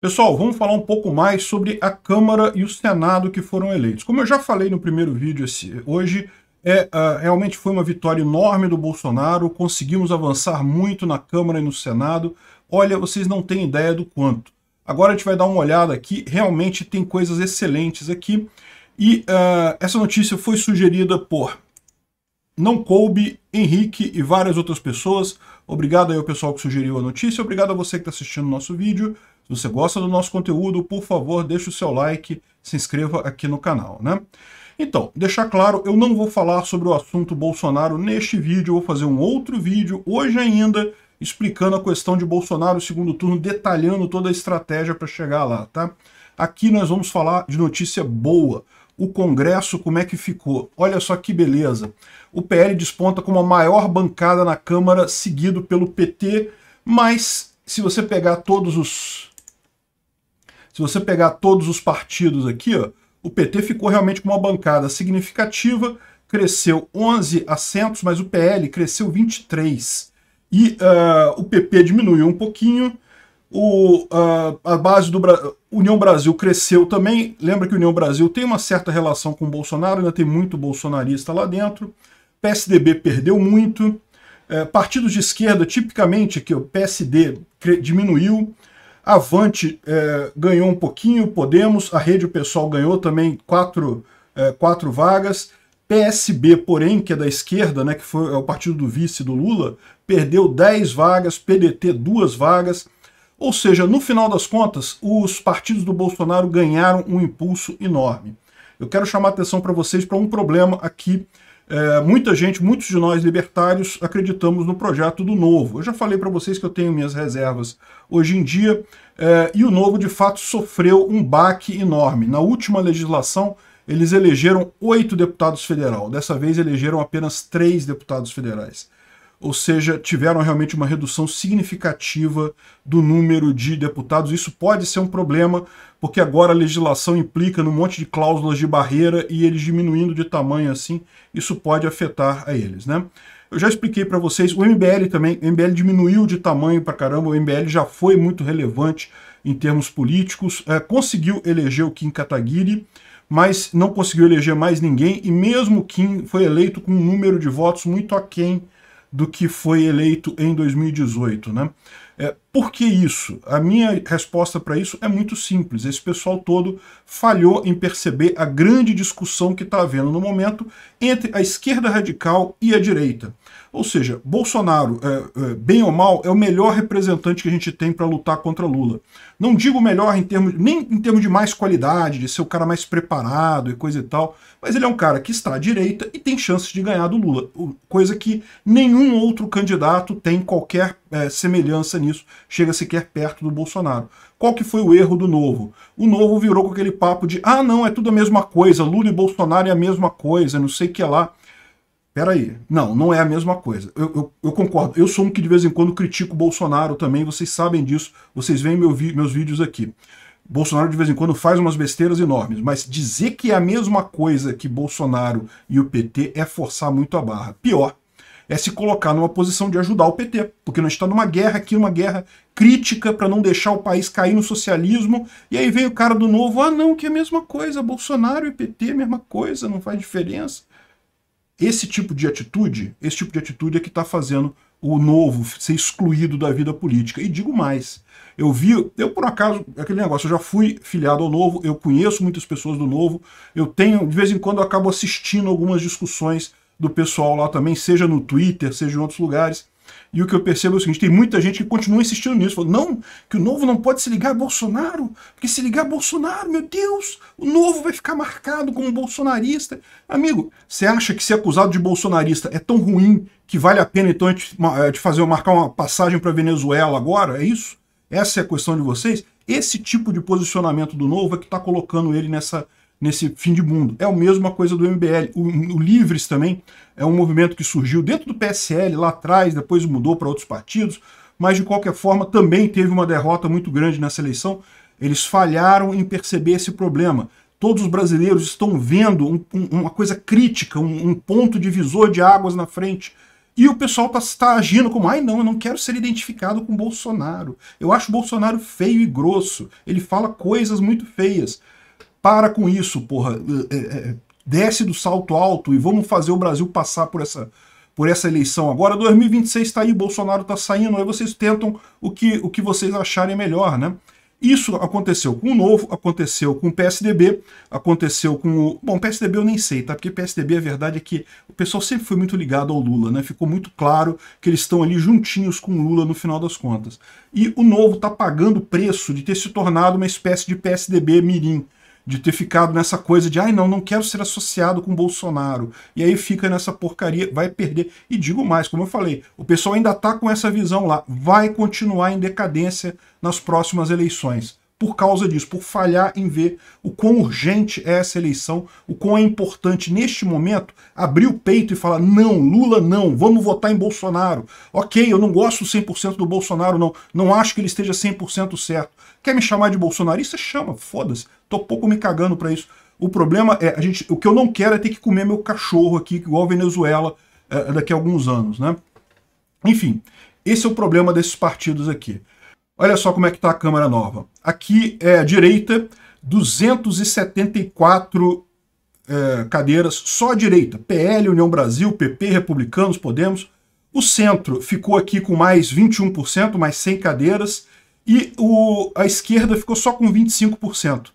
Pessoal, vamos falar um pouco mais sobre a Câmara e o Senado que foram eleitos. Como eu já falei no primeiro vídeo esse, hoje, é, uh, realmente foi uma vitória enorme do Bolsonaro, conseguimos avançar muito na Câmara e no Senado. Olha, vocês não têm ideia do quanto. Agora a gente vai dar uma olhada aqui, realmente tem coisas excelentes aqui. E uh, essa notícia foi sugerida por Não Coube, Henrique e várias outras pessoas. Obrigado aí ao pessoal que sugeriu a notícia, obrigado a você que está assistindo o nosso vídeo. Se você gosta do nosso conteúdo, por favor, deixe o seu like, se inscreva aqui no canal, né? Então, deixar claro, eu não vou falar sobre o assunto Bolsonaro neste vídeo, vou fazer um outro vídeo hoje ainda explicando a questão de Bolsonaro segundo turno, detalhando toda a estratégia para chegar lá, tá? Aqui nós vamos falar de notícia boa. O Congresso, como é que ficou? Olha só que beleza. O PL desponta como a maior bancada na Câmara, seguido pelo PT, mas se você pegar todos os se você pegar todos os partidos aqui, ó, o PT ficou realmente com uma bancada significativa, cresceu 11 assentos, mas o PL cresceu 23. E uh, o PP diminuiu um pouquinho, o, uh, a base do Bra União Brasil cresceu também. Lembra que União Brasil tem uma certa relação com o Bolsonaro, ainda tem muito bolsonarista lá dentro. PSDB perdeu muito. Uh, partidos de esquerda, tipicamente, que o PSD diminuiu. Avante é, ganhou um pouquinho, Podemos, a Rede O Pessoal ganhou também quatro, é, quatro vagas. PSB, porém, que é da esquerda, né, que foi é o partido do vice do Lula, perdeu 10 vagas, PDT duas vagas. Ou seja, no final das contas, os partidos do Bolsonaro ganharam um impulso enorme. Eu quero chamar a atenção para vocês para um problema aqui é, muita gente, muitos de nós libertários, acreditamos no projeto do Novo. Eu já falei para vocês que eu tenho minhas reservas hoje em dia, é, e o Novo de fato sofreu um baque enorme. Na última legislação, eles elegeram oito deputados federal, dessa vez elegeram apenas três deputados federais ou seja, tiveram realmente uma redução significativa do número de deputados. Isso pode ser um problema, porque agora a legislação implica num monte de cláusulas de barreira e eles diminuindo de tamanho assim, isso pode afetar a eles, né? Eu já expliquei para vocês, o MBL também, o MBL diminuiu de tamanho para caramba, o MBL já foi muito relevante em termos políticos, é, conseguiu eleger o Kim Kataguiri, mas não conseguiu eleger mais ninguém, e mesmo Kim foi eleito com um número de votos muito aquém do que foi eleito em 2018, né? É, por que isso? A minha resposta para isso é muito simples. Esse pessoal todo falhou em perceber a grande discussão que está havendo no momento entre a esquerda radical e a direita. Ou seja, Bolsonaro, é, é, bem ou mal, é o melhor representante que a gente tem para lutar contra Lula. Não digo melhor em termos, nem em termos de mais qualidade, de ser o cara mais preparado e coisa e tal, mas ele é um cara que está à direita e tem chances de ganhar do Lula, coisa que nenhum outro candidato tem qualquer é, semelhança nisso nisso chega sequer perto do Bolsonaro. Qual que foi o erro do Novo? O Novo virou com aquele papo de ah, não, é tudo a mesma coisa, Lula e Bolsonaro é a mesma coisa, não sei o que lá. Peraí, não, não é a mesma coisa. Eu, eu, eu, concordo, eu sou um que de vez em quando critico o Bolsonaro também, vocês sabem disso, vocês veem meu meus vídeos aqui. Bolsonaro de vez em quando faz umas besteiras enormes, mas dizer que é a mesma coisa que Bolsonaro e o PT é forçar muito a barra. Pior, é se colocar numa posição de ajudar o PT, porque nós estamos numa guerra aqui, uma guerra crítica para não deixar o país cair no socialismo. E aí vem o cara do novo, ah não, que é a mesma coisa, Bolsonaro e PT, mesma coisa, não faz diferença. Esse tipo de atitude, esse tipo de atitude é que está fazendo o novo ser excluído da vida política. E digo mais, eu vi, eu por acaso, aquele negócio, eu já fui filiado ao Novo, eu conheço muitas pessoas do Novo, eu tenho, de vez em quando eu acabo assistindo algumas discussões do pessoal lá também, seja no Twitter, seja em outros lugares. E o que eu percebo é o seguinte, tem muita gente que continua insistindo nisso, não, que o novo não pode se ligar a Bolsonaro, porque se ligar a Bolsonaro, meu Deus, o novo vai ficar marcado como bolsonarista. Amigo, você acha que ser acusado de bolsonarista é tão ruim que vale a pena então eh, de fazer marcar uma passagem para Venezuela agora? É isso? Essa é a questão de vocês? Esse tipo de posicionamento do novo é que está colocando ele nessa nesse fim de mundo. É a mesma coisa do MBL. O, o Livres também é um movimento que surgiu dentro do PSL lá atrás, depois mudou para outros partidos, mas de qualquer forma também teve uma derrota muito grande nessa eleição. Eles falharam em perceber esse problema. Todos os brasileiros estão vendo um, um, uma coisa crítica, um, um, ponto divisor de águas na frente. E o pessoal está tá agindo como, ai não, eu não quero ser identificado com Bolsonaro. Eu acho Bolsonaro feio e grosso. Ele fala coisas muito feias. Para com isso, porra. É, é, é, desce do salto alto e vamos fazer o Brasil passar por essa, por essa eleição agora. 2026 está aí, Bolsonaro está saindo, aí vocês tentam o que, o que vocês acharem melhor, né? Isso aconteceu com o Novo, aconteceu com o PSDB, aconteceu com o... Bom, PSDB eu nem sei, tá? Porque PSDB, a verdade é que o pessoal sempre foi muito ligado ao Lula, né? Ficou muito claro que eles estão ali juntinhos com o Lula no final das contas. E o Novo tá pagando o preço de ter se tornado uma espécie de PSDB mirim, de ter ficado nessa coisa de ai não, não quero ser associado com Bolsonaro. E aí fica nessa porcaria, vai perder. E digo mais, como eu falei, o pessoal ainda está com essa visão lá, vai continuar em decadência nas próximas eleições. Por causa disso, por falhar em ver o quão urgente é essa eleição, o quão é importante neste momento abrir o peito e falar: não, Lula não, vamos votar em Bolsonaro. Ok, eu não gosto 100% do Bolsonaro, não, não acho que ele esteja 100% certo. Quer me chamar de bolsonarista? Chama, foda-se. Tô pouco me cagando para isso. O problema é, a gente, o que eu não quero é ter que comer meu cachorro aqui, igual a Venezuela, é, é daqui a alguns anos, né? Enfim, esse é o problema desses partidos aqui. Olha só como é que está a Câmara Nova. Aqui é a direita, 274 é, cadeiras, só a direita. PL, União Brasil, PP, Republicanos, Podemos. O centro ficou aqui com mais 21%, mais 100 cadeiras. E o, a esquerda ficou só com 25%.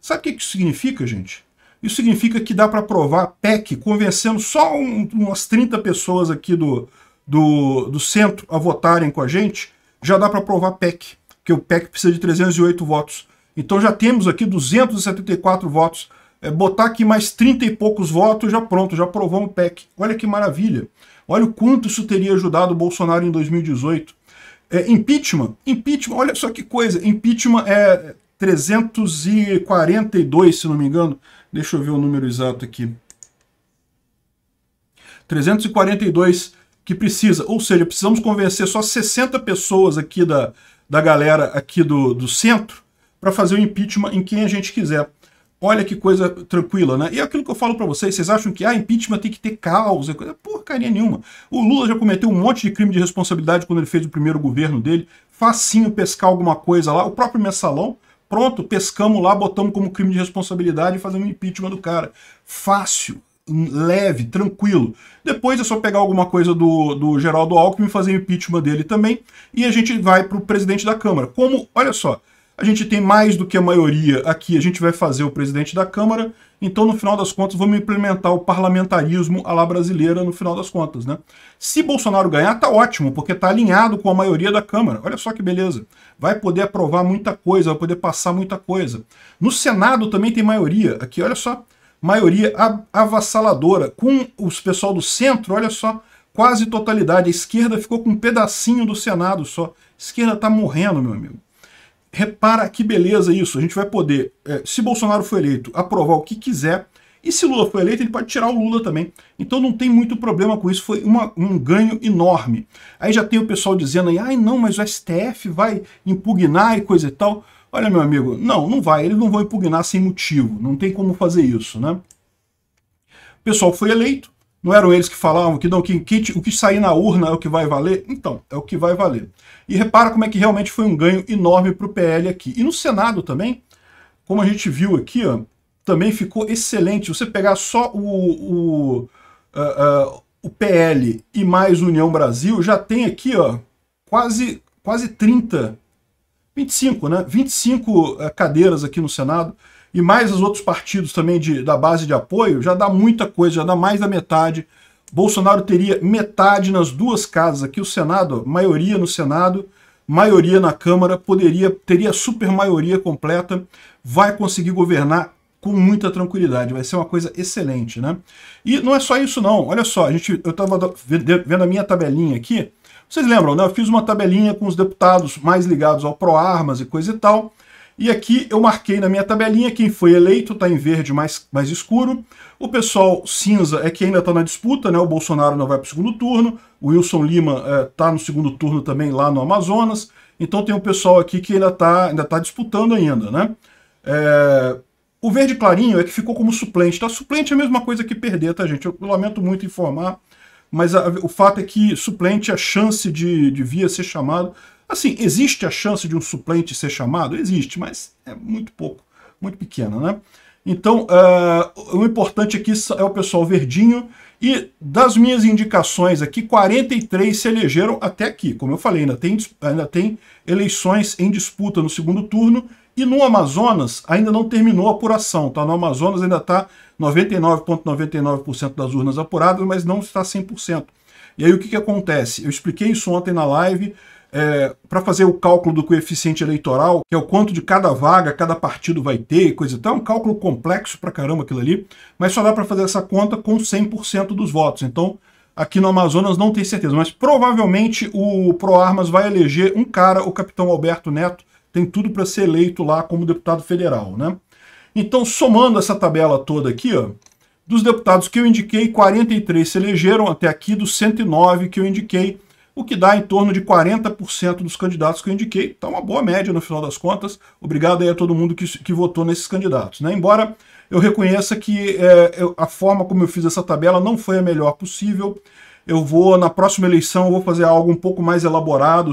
Sabe o que isso significa, gente? Isso significa que dá para aprovar PEC convencendo só um, umas 30 pessoas aqui do, do, do centro a votarem com a gente, já dá para aprovar PEC, porque o PEC precisa de 308 votos. Então já temos aqui 274 votos. É, botar aqui mais 30 e poucos votos, já pronto, já aprovou um PEC. Olha que maravilha. Olha o quanto isso teria ajudado o Bolsonaro em 2018. É, impeachment, impeachment, olha só que coisa, impeachment é 342, se não me engano. Deixa eu ver o número exato aqui. 342 que precisa. Ou seja, precisamos convencer só 60 pessoas aqui da, da galera aqui do, do centro para fazer o impeachment em quem a gente quiser. Olha que coisa tranquila, né? E é aquilo que eu falo para vocês, vocês acham que ah, impeachment tem que ter causa, coisa porcaria nenhuma. O Lula já cometeu um monte de crime de responsabilidade quando ele fez o primeiro governo dele, facinho pescar alguma coisa lá, o próprio Messalão Pronto, pescamos lá, botamos como crime de responsabilidade e fazemos um impeachment do cara. Fácil, hum, leve, tranquilo. Depois é só pegar alguma coisa do, do Geraldo Alckmin, fazer impeachment dele também, e a gente vai para o presidente da Câmara. Como, olha só, a gente tem mais do que a maioria aqui, a gente vai fazer o presidente da Câmara, então no final das contas vamos implementar o parlamentarismo à la brasileira no final das contas, né? Se Bolsonaro ganhar, tá ótimo, porque tá alinhado com a maioria da Câmara. Olha só que beleza. Vai poder aprovar muita coisa, vai poder passar muita coisa. No Senado também tem maioria. Aqui, olha só, maioria avassaladora. Com os pessoal do centro, olha só, quase totalidade. A esquerda ficou com um pedacinho do Senado só. A esquerda tá morrendo, meu amigo. Repara que beleza isso. A gente vai poder, é, se Bolsonaro for eleito, aprovar o que quiser. E se Lula for eleito, ele pode tirar o Lula também. Então não tem muito problema com isso. Foi uma, um ganho enorme. Aí já tem o pessoal dizendo aí, ai não, mas o STF vai impugnar e coisa e tal. Olha, meu amigo, não, não vai. Eles não vão impugnar sem motivo. Não tem como fazer isso, né? O pessoal foi eleito, não eram eles que falavam que não, que, que, o que sair na urna é o que vai valer? Então, é o que vai valer. E repara como é que realmente foi um ganho enorme para o PL aqui. E no Senado também, como a gente viu aqui, ó, também ficou excelente. Você pegar só o, o, uh, uh, o PL e mais União Brasil, já tem aqui ó, quase, quase 30, 25, né? 25 uh, eh, cadeiras aqui no Senado e mais os outros partidos também de, da base de apoio, já dá muita coisa, já dá mais da metade. Bolsonaro teria metade nas duas casas aqui, o Senado, maioria no Senado, maioria na Câmara, poderia teria super maioria completa, vai conseguir governar com muita tranquilidade, vai ser uma coisa excelente, né? E não é só isso não, olha só, a gente, eu estava vendo a minha tabelinha aqui, vocês lembram, né? Eu fiz uma tabelinha com os deputados mais ligados ao Pro Armas e coisa e tal, e aqui eu marquei na minha tabelinha quem foi eleito, está em verde mais, mais escuro. O pessoal cinza é que ainda está na disputa, né? O Bolsonaro não vai para o segundo turno, o Wilson Lima está eh, é, no segundo turno também lá no Amazonas. Então tem o um pessoal aqui que ainda está ainda tá disputando ainda, né? É... O verde clarinho é que ficou como suplente, tá? Suplente é a mesma coisa que perder, tá, gente? Eu, lamento muito informar, mas a, o fato é que suplente, é a chance de, de vir a ser chamado Assim, existe a chance de um suplente ser chamado? Existe, mas é muito pouco, muito pequena, né? Então, uh, o importante aqui é o pessoal verdinho. E das minhas indicações aqui, 43 se elegeram até aqui. Como eu falei, ainda tem, ainda tem eleições em disputa no segundo turno. E no Amazonas ainda não terminou a apuração, tá? No Amazonas ainda está 99,99% ,99 das urnas apuradas, mas não está 100%. E aí o que, que acontece? Eu expliquei isso ontem na live é, para fazer o cálculo do coeficiente eleitoral, que é o quanto de cada vaga cada partido vai ter e coisa e tal. É um cálculo complexo pra caramba aquilo ali, mas só dá para fazer essa conta com 100% dos votos. Então, aqui no Amazonas não tem certeza, mas provavelmente o ProArmas vai eleger um cara, o capitão Alberto Neto, tem tudo para ser eleito lá como deputado federal, né? Então, somando essa tabela toda aqui, ó, dos deputados que eu indiquei, 43 se elegeram até aqui, dos 109 que eu indiquei, o que dá em torno de 40% dos candidatos que eu indiquei. Está uma boa média no final das contas. Obrigado aí a todo mundo que, que votou nesses candidatos. Né? Embora eu reconheça que é, eu, a forma como eu fiz essa tabela não foi a melhor possível. Eu vou, na próxima eleição, vou fazer algo um pouco mais elaborado,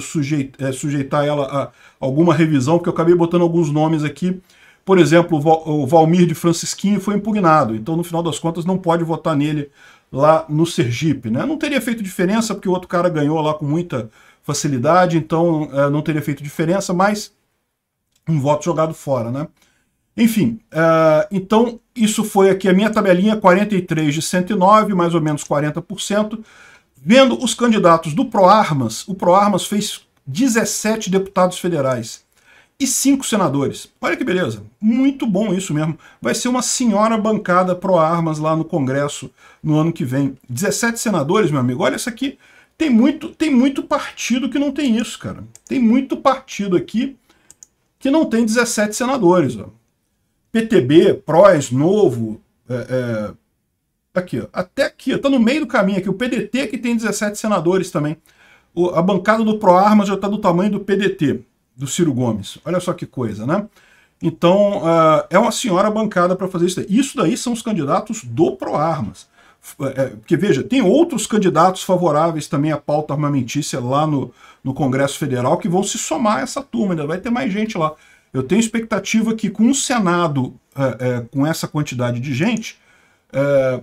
é, sujeitar ela a alguma revisão, porque eu acabei botando alguns nomes aqui. Por exemplo, o Valmir de Francisquinho foi impugnado, então no final das contas não pode votar nele lá no Sergipe. Né? Não teria feito diferença, porque o outro cara ganhou lá com muita facilidade, então é, não teria feito diferença, mas um voto jogado fora. Né? Enfim, é, então isso foi aqui a minha tabelinha, 43 de 109, mais ou menos 40%. Vendo os candidatos do ProArmas, o ProArmas fez 17 deputados federais e cinco senadores. Olha que beleza, muito bom isso mesmo. Vai ser uma senhora bancada pro armas lá no Congresso no ano que vem. 17 senadores, meu amigo, olha isso aqui. Tem muito, tem muito partido que não tem isso, cara. Tem muito partido aqui que não tem 17 senadores. Ó. PTB, PROS, Novo, é, é, aqui, ó, até aqui, ó, tá no meio do caminho aqui. O PDT é que tem 17 senadores também. O, a bancada do ProArmas já está do tamanho do PDT do Ciro Gomes. Olha só que coisa, né? Então, uh, é uma senhora bancada para fazer isso daí. Isso daí são os candidatos do ProArmas. É, é, porque, veja, tem outros candidatos favoráveis também à pauta armamentícia lá no, no Congresso Federal que vão se somar a essa turma, ainda vai ter mais gente lá. Eu tenho expectativa que com o Senado, é, é, com essa quantidade de gente, é,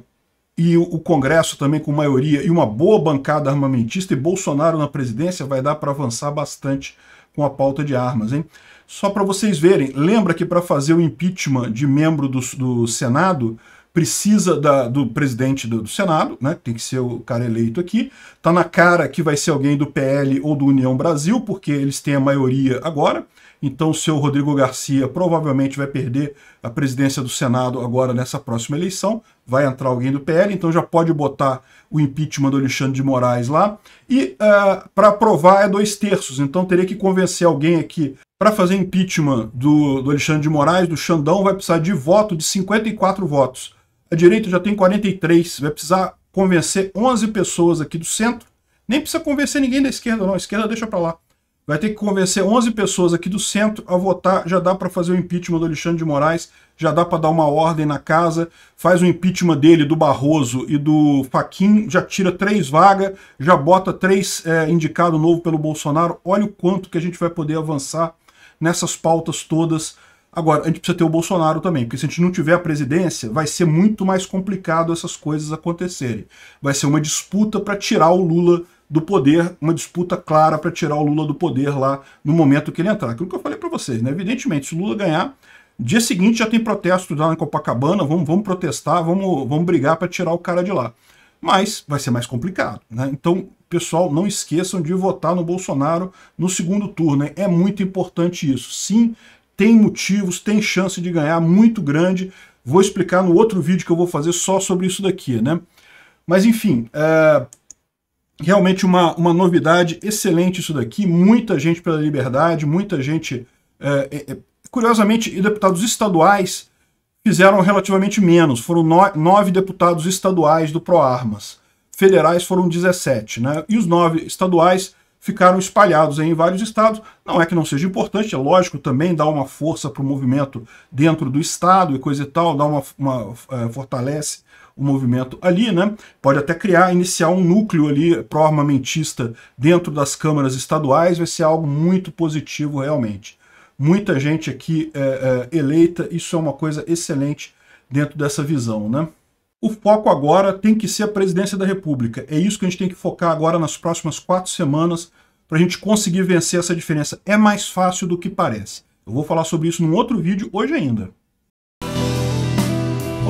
e o Congresso também com maioria, e uma boa bancada armamentista, e Bolsonaro na presidência vai dar para avançar bastante com a pauta de armas, hein? Só para vocês verem, lembra que para fazer o impeachment de membro do, do Senado, precisa da, do presidente do, do, Senado, né? Tem que ser o cara eleito aqui. Tá na cara que vai ser alguém do PL ou do União Brasil, porque eles têm a maioria agora. Então, o seu Rodrigo Garcia provavelmente vai perder a presidência do Senado agora nessa próxima eleição. Vai entrar alguém do PL, então já pode botar o impeachment do Alexandre de Moraes lá. E uh, é, para aprovar é dois terços, então teria que convencer alguém aqui. Para fazer impeachment do, do Alexandre de Moraes, do Xandão, vai precisar de voto de 54 votos. A direita já tem 43, vai precisar convencer 11 pessoas aqui do centro. Nem precisa convencer ninguém da esquerda, não. A esquerda deixa para lá vai ter que convencer 11 pessoas aqui do centro a votar, já dá para fazer o impeachment do Alexandre de Moraes, já dá para dar uma ordem na casa, faz o impeachment dele, do Barroso e do Faquin, já tira três vagas, já bota três é, indicado novo pelo Bolsonaro, olha o quanto que a gente vai poder avançar nessas pautas todas. Agora, a gente precisa ter o Bolsonaro também, porque se a gente não tiver a presidência, vai ser muito mais complicado essas coisas acontecerem. Vai ser uma disputa para tirar o Lula do poder, uma disputa clara para tirar o Lula do poder lá no momento que ele entrar. Aquilo que eu falei para vocês, né? Evidentemente, se o Lula ganhar, dia seguinte já tem protesto lá em Copacabana, vamos, vamos protestar, vamos, vamos brigar para tirar o cara de lá. Mas vai ser mais complicado, né? Então, pessoal, não esqueçam de votar no Bolsonaro no segundo turno, né? É muito importante isso. Sim, tem motivos, tem chance de ganhar muito grande. Vou explicar no outro vídeo que eu vou fazer só sobre isso daqui, né? Mas enfim, é realmente uma, uma novidade excelente isso daqui, muita gente pela liberdade, muita gente... É, é, é curiosamente, deputados estaduais fizeram relativamente menos, foram no, nove deputados estaduais do ProArmas, federais foram 17, né? e os nove estaduais ficaram espalhados em vários estados. Não é que não seja importante, é lógico também dá uma força para o movimento dentro do estado e coisa e tal, dá uma, uma é, fortalece o movimento ali, né? Pode até criar, iniciar um núcleo ali pró-armamentista dentro das câmaras estaduais, vai ser algo muito positivo realmente. Muita gente aqui é, é, eleita, isso é uma coisa excelente dentro dessa visão, né? O foco agora tem que ser a presidência da República. É isso que a gente tem que focar agora nas próximas quatro semanas para a gente conseguir vencer essa diferença. É mais fácil do que parece. Eu vou falar sobre isso num outro vídeo hoje ainda.